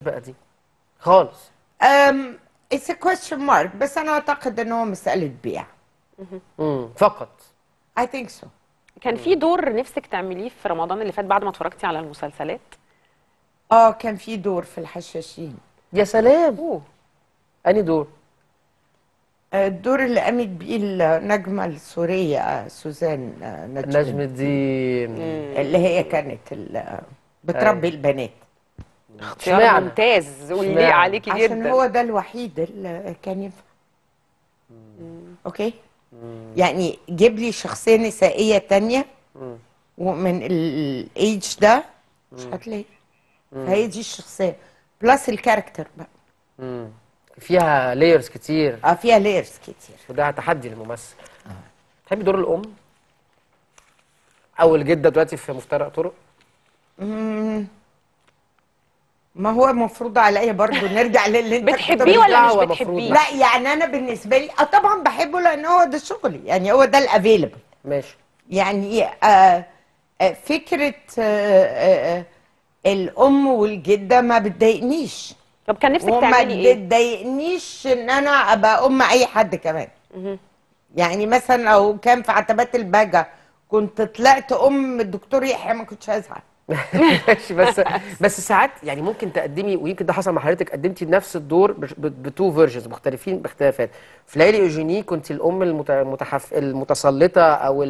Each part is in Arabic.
بقى دي خالص أم اتس كويستشن مارك بس انا اعتقد ان هو مساله بيع امم فقط اي ثينك سو كان في دور نفسك تعمليه في رمضان اللي فات بعد ما اتفرجتي على المسلسلات اه كان في دور في الحشاشين يا سلام اوه اني دور آه، الدور اللي قامت بيه النجمه السوريه آه، سوزان آه، نجم الدين اللي هي كانت بتربي أيوة. البنات اختيار ممتاز واللي عليكي جدا عشان هو ده الوحيد اللي كان ينفع اوكي يعني جيب لي شخصيه نسائيه تانية ومن الايدج ده مش هتلاقي فهي دي الشخصيه بلس الكاركتر بقى فيها لايرز كتير اه فيها لايرز كتير وده تحدي للممثل آه. تحبي دور الام او الجده دلوقتي في مفترق طرق امم ما هو المفروض عليا برضو نرجع للي انت بتحبيه ولا مش بتحبيه؟ لا يعني انا بالنسبه لي اه طبعا بحبه لان هو ده شغلي يعني هو ده الافيلبل ماشي يعني آه, آه، فكره آه،, آه آه الام والجده ما بتضايقنيش طب كان نفسك تعملي ايه؟ ما بتضايقنيش ان انا ابقى ام اي حد كمان يعني مثلا لو كان في عتبات الباجه كنت طلعت ام الدكتور يحيى ما كنتش هزعل ماشي بس بس ساعات يعني ممكن تقدمي ويمكن ده حصل مع حضرتك قدمتي نفس الدور بتو فيرجنز مختلفين باختلافات في ليالي اوجيني كنت الام المتحف المتسلطه او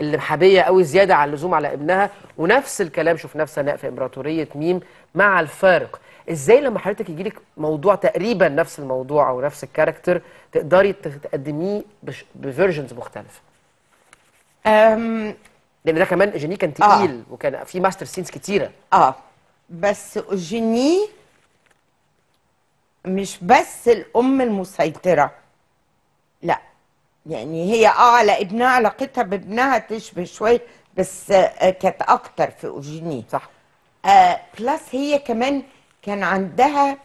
الحبيه قوي زياده عن اللزوم على ابنها ونفس الكلام شفناه في سناء في امبراطوريه ميم مع الفارق ازاي لما حضرتك يجي لك موضوع تقريبا نفس الموضوع او نفس الكاركتر تقدري تقدميه بفيرجنز مختلفه لان ده كمان جيني كان آه. تقيل آه. وكان في ماستر سينز كتيره اه بس جيني مش بس الام المسيطره لا يعني هي اه على ابنها علاقتها بابنها تشبه شويه بس آه كانت اكتر في اوجيني صح آه بلس هي كمان كان عندها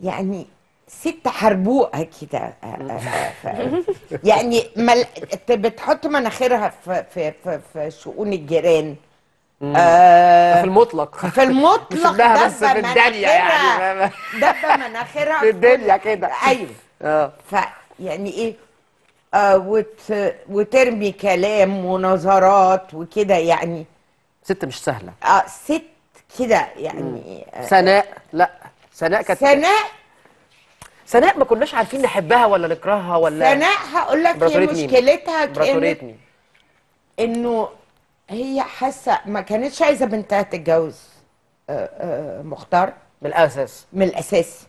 يعني ست حربوقه كده يعني مل... بتحط مناخيرها في في في, في شؤون الجيران آه في المطلق في المطلق ده بس في الدنيا يعني ده مناخيرها في الدنيا كده ايوه اه فيعني ايه آه وت... وترمي كلام ونظرات وكده يعني ست مش سهله اه ست كده يعني آه، ثناء آه لا ثناء كانت ثناء سناء ما كناش عارفين نحبها ولا نكرهها ولا سناء هقول لك هي مشكلتها كانت انه هي حاسه ما كانتش عايزه بنتها تتجوز آه، آه، مختار من الاساس من الاساس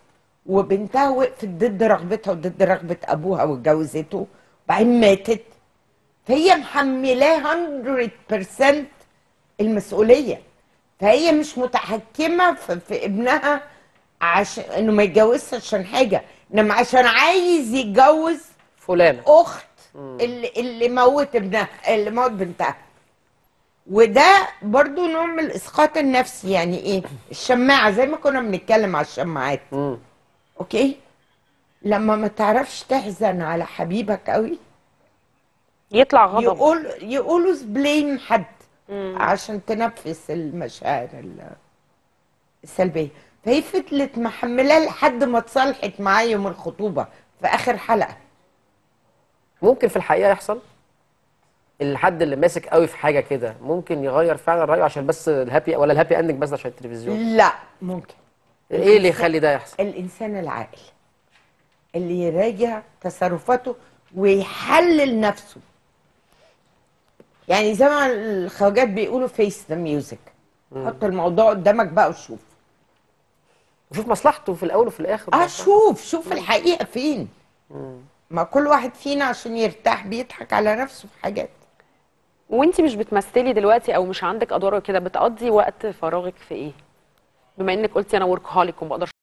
وبنتها وقفت ضد رغبتها وضد رغبه ابوها واتجوزته وبعدين ماتت فهي محملاه 100% المسؤوليه فهي مش متحكمه في ابنها عشان انه ما يتجوزش عشان حاجه انما عشان عايز يتجوز فلانه اخت اللي اللي موت ابنها اللي موت بنتها وده برضو نوع من الاسقاط النفسي يعني ايه الشماعه زي ما كنا بنتكلم على الشماعات مم. اوكي لما ما تعرفش تحزن على حبيبك قوي يطلع غضب يقول يقولوا بليم حد مم. عشان تنفس المشاعر السلبيه فهي فضلت محملاه لحد ما اتصالحت معايا يوم الخطوبه في اخر حلقه ممكن في الحقيقه يحصل الحد اللي ماسك قوي في حاجه كده ممكن يغير فعلا رايه عشان بس الهابي ولا الهابي اندنج بس عشان التلفزيون لا ممكن ايه اللي يخلي ده يحصل الانسان العاقل اللي يراجع تصرفاته ويحلل نفسه يعني زي ما الخواجات بيقولوا فيس ذا ميوزك حط الموضوع قدامك بقى وشوف وشوف مصلحته في الاول وفي الاخر اه شوف شوف الحقيقه فين ما كل واحد فينا عشان يرتاح بيضحك على نفسه في حاجات وانت مش بتمثلي دلوقتي او مش عندك ادوار كده بتقضي وقت فراغك في ايه بما انك قلتي انا ورك هوليك وما